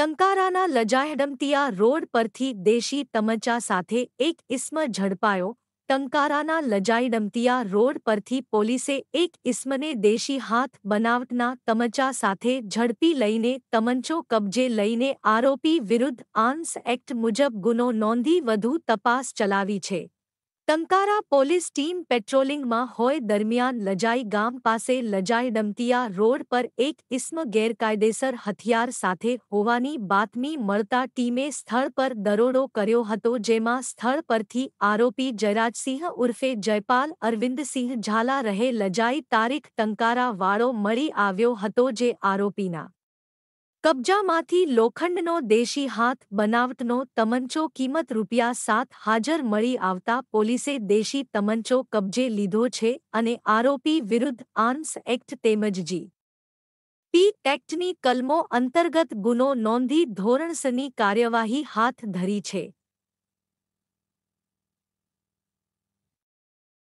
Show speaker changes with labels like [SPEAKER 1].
[SPEAKER 1] ટંકારાના લજાયડમતિયા road પરથી દેશી તમચા સાથે એક ઇસ્મ ઝડપાયો ટંકારાના લજાઈડમતિયા રોડ પરથી પોલીસે એક ઇસ્મને દેશી હાથ બનાવટના તમચા સાથે ઝડપી લઈને તમંચો કબજે લઈને આરોપી વિરુદ્ધ આર્મ્સ એક્ટ મુજબ ગુનો નોંધી વધુ તપાસ ચલાવી છે ટંકારા પોલીસ ટીમ પેટ્રોલિંગમાં હોય દરમિયાન લજાઈ ગામ પાસે લજાઈ ડમતિયા રોડ પર એક ઇસ્મ ગેરકાયદેસર હથિયાર સાથે હોવાની બાતમી મળતા ટીમે સ્થળ પર દરોડો કર્યો હતો જેમાં સ્થળ પરથી આરોપી જયરાજસિંહ ઉર્ફે જયપાલ અરવિંદસિંહ ઝાલા રહે લજાઈ તારીખ ટંકારા વાળો મળી આવ્યો હતો જે આરોપીના કબજામાંથી લોખંડનો દેશી હાથ બનાવટનો તમંચો કિંમત રૂપિયા સાત હાજર મળી આવતા પોલીસે દેશી તમંચો કબજે લીધો છે અને આરોપી વિરુદ્ધ આર્મ્સ એક્ટ તેમજ જી પી એક્ટની કલમો અંતર્ગત ગુનો નોંધી ધોરણસની કાર્યવાહી હાથ ધરી છે